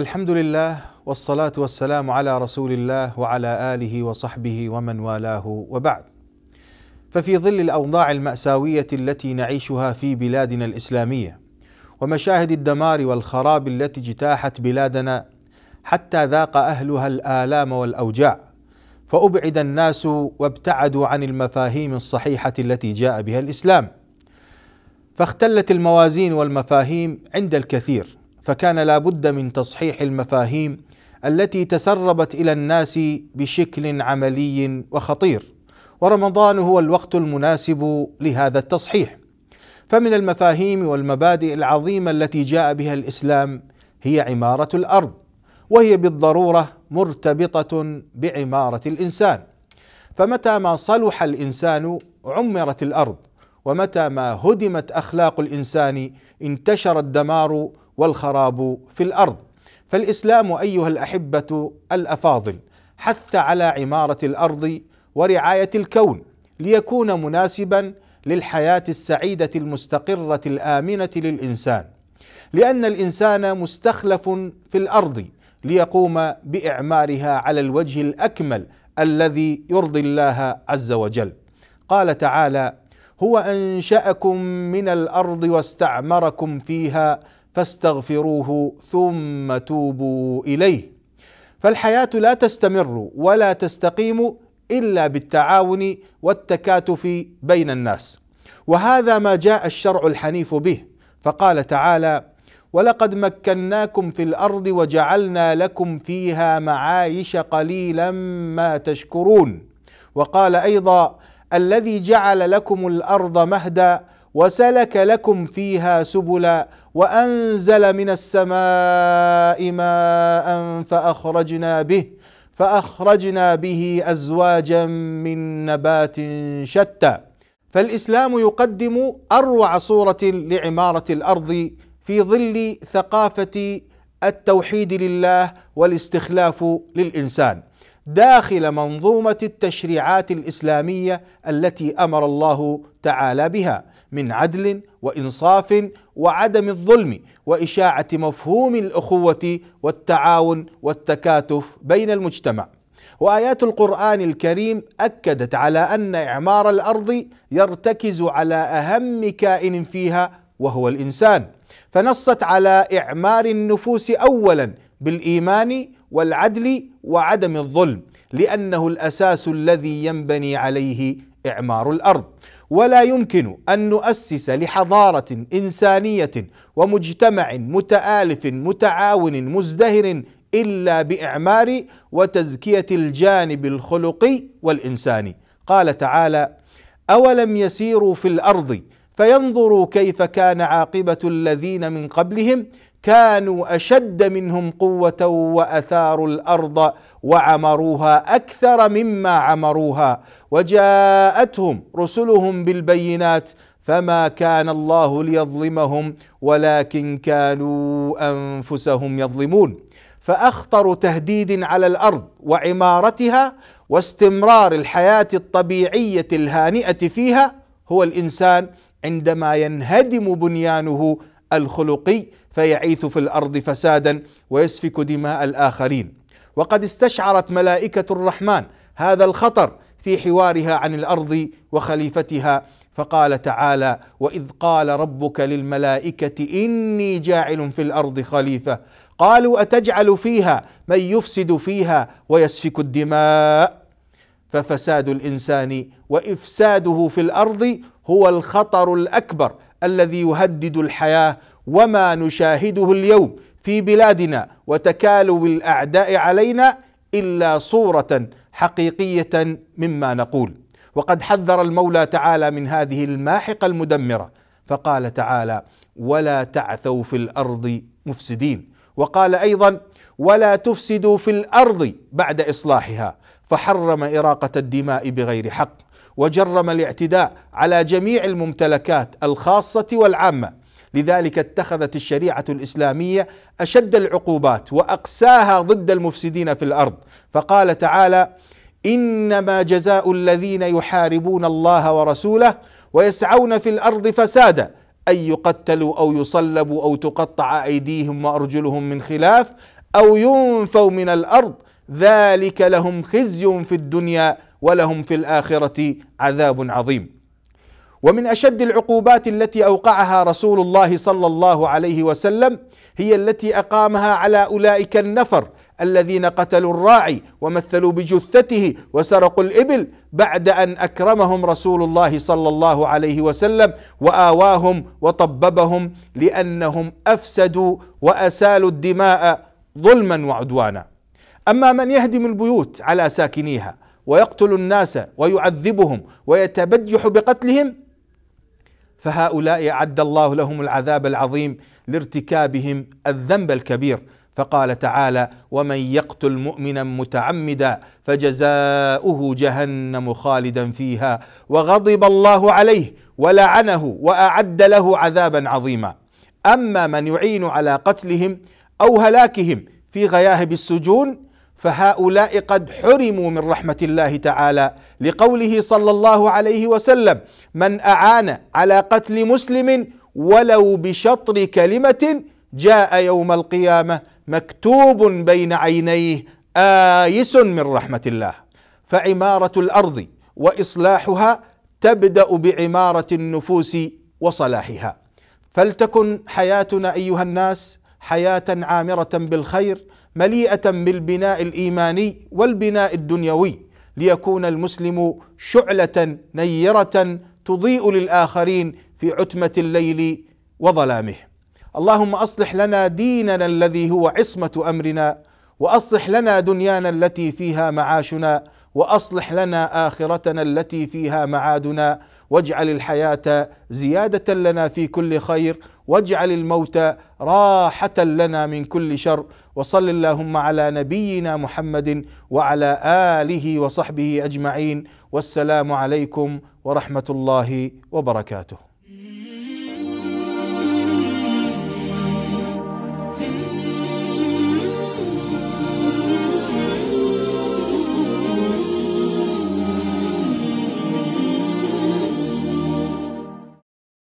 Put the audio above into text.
الحمد لله والصلاة والسلام على رسول الله وعلى آله وصحبه ومن والاه وبعد ففي ظل الأوضاع المأساوية التي نعيشها في بلادنا الإسلامية ومشاهد الدمار والخراب التي اجتاحت بلادنا حتى ذاق أهلها الآلام والأوجاع فأبعد الناس وابتعدوا عن المفاهيم الصحيحة التي جاء بها الإسلام فاختلت الموازين والمفاهيم عند الكثير فكان لا بد من تصحيح المفاهيم التي تسربت الى الناس بشكل عملي وخطير ورمضان هو الوقت المناسب لهذا التصحيح فمن المفاهيم والمبادئ العظيمه التي جاء بها الاسلام هي عماره الارض وهي بالضروره مرتبطه بعماره الانسان فمتى ما صلح الانسان عمرت الارض ومتى ما هدمت اخلاق الانسان انتشر الدمار والخراب في الارض فالاسلام ايها الاحبه الافاضل حث على عماره الارض ورعايه الكون ليكون مناسبا للحياه السعيده المستقره الامنه للانسان لان الانسان مستخلف في الارض ليقوم باعمارها على الوجه الاكمل الذي يرضي الله عز وجل قال تعالى هو انشاكم من الارض واستعمركم فيها فاستغفروه ثم توبوا اليه فالحياه لا تستمر ولا تستقيم الا بالتعاون والتكاتف بين الناس وهذا ما جاء الشرع الحنيف به فقال تعالى ولقد مكناكم في الارض وجعلنا لكم فيها معايش قليلا ما تشكرون وقال ايضا الذي جعل لكم الارض مهدا وسلك لكم فيها سبلا وأنزل من السماء ماء فأخرجنا به فأخرجنا به أزواجا من نبات شتى فالإسلام يقدم أروع صورة لعمارة الأرض في ظل ثقافة التوحيد لله والاستخلاف للإنسان داخل منظومة التشريعات الإسلامية التي أمر الله تعالى بها من عدل وانصاف وعدم الظلم واشاعه مفهوم الاخوه والتعاون والتكاتف بين المجتمع وايات القران الكريم اكدت على ان اعمار الارض يرتكز على اهم كائن فيها وهو الانسان فنصت على اعمار النفوس اولا بالايمان والعدل وعدم الظلم لانه الاساس الذي ينبني عليه إعمار الأرض ولا يمكن أن نؤسس لحضارة إنسانية ومجتمع متآلف متعاون مزدهر إلا بإعمار وتزكية الجانب الخلقي والإنساني قال تعالى أولم يسيروا في الأرض فينظروا كيف كان عاقبة الذين من قبلهم كانوا اشد منهم قوه واثاروا الارض وعمروها اكثر مما عمروها وجاءتهم رسلهم بالبينات فما كان الله ليظلمهم ولكن كانوا انفسهم يظلمون فاخطر تهديد على الارض وعمارتها واستمرار الحياه الطبيعيه الهانئه فيها هو الانسان عندما ينهدم بنيانه الخلقي فيعيث في الارض فسادا ويسفك دماء الاخرين وقد استشعرت ملائكه الرحمن هذا الخطر في حوارها عن الارض وخليفتها فقال تعالى واذ قال ربك للملائكه اني جاعل في الارض خليفه قالوا اتجعل فيها من يفسد فيها ويسفك الدماء ففساد الانسان وافساده في الارض هو الخطر الاكبر الذي يهدد الحياه وما نشاهده اليوم في بلادنا وتكالب الاعداء علينا الا صوره حقيقيه مما نقول وقد حذر المولى تعالى من هذه الماحقه المدمره فقال تعالى ولا تعثوا في الارض مفسدين وقال ايضا ولا تفسدوا في الارض بعد اصلاحها فحرم اراقه الدماء بغير حق وجرم الاعتداء على جميع الممتلكات الخاصه والعامه لذلك اتخذت الشريعه الاسلاميه اشد العقوبات واقساها ضد المفسدين في الارض فقال تعالى انما جزاء الذين يحاربون الله ورسوله ويسعون في الارض فسادا ان يقتلوا او يصلبوا او تقطع ايديهم وارجلهم من خلاف او ينفوا من الارض ذلك لهم خزي في الدنيا ولهم في الاخره عذاب عظيم ومن اشد العقوبات التي اوقعها رسول الله صلى الله عليه وسلم هي التي اقامها على اولئك النفر الذين قتلوا الراعي ومثلوا بجثته وسرقوا الابل بعد ان اكرمهم رسول الله صلى الله عليه وسلم واواهم وطببهم لانهم افسدوا واسالوا الدماء ظلما وعدوانا اما من يهدم البيوت على ساكنيها ويقتل الناس ويعذبهم ويتبجح بقتلهم فهؤلاء اعد الله لهم العذاب العظيم لارتكابهم الذنب الكبير فقال تعالى ومن يقتل مؤمنا متعمدا فجزاؤه جهنم خالدا فيها وغضب الله عليه ولعنه واعد له عذابا عظيما اما من يعين على قتلهم او هلاكهم في غياهب السجون فهؤلاء قد حرموا من رحمه الله تعالى لقوله صلى الله عليه وسلم من اعان على قتل مسلم ولو بشطر كلمه جاء يوم القيامه مكتوب بين عينيه ايس من رحمه الله فعماره الارض واصلاحها تبدا بعماره النفوس وصلاحها فلتكن حياتنا ايها الناس حياه عامره بالخير مليئه بالبناء الايماني والبناء الدنيوي ليكون المسلم شعله نيره تضيء للاخرين في عتمه الليل وظلامه اللهم اصلح لنا ديننا الذي هو عصمه امرنا واصلح لنا دنيانا التي فيها معاشنا واصلح لنا اخرتنا التي فيها معادنا واجعل الحياه زياده لنا في كل خير واجعل الموت راحه لنا من كل شر وصل اللهم على نبينا محمد وعلى اله وصحبه اجمعين والسلام عليكم ورحمه الله وبركاته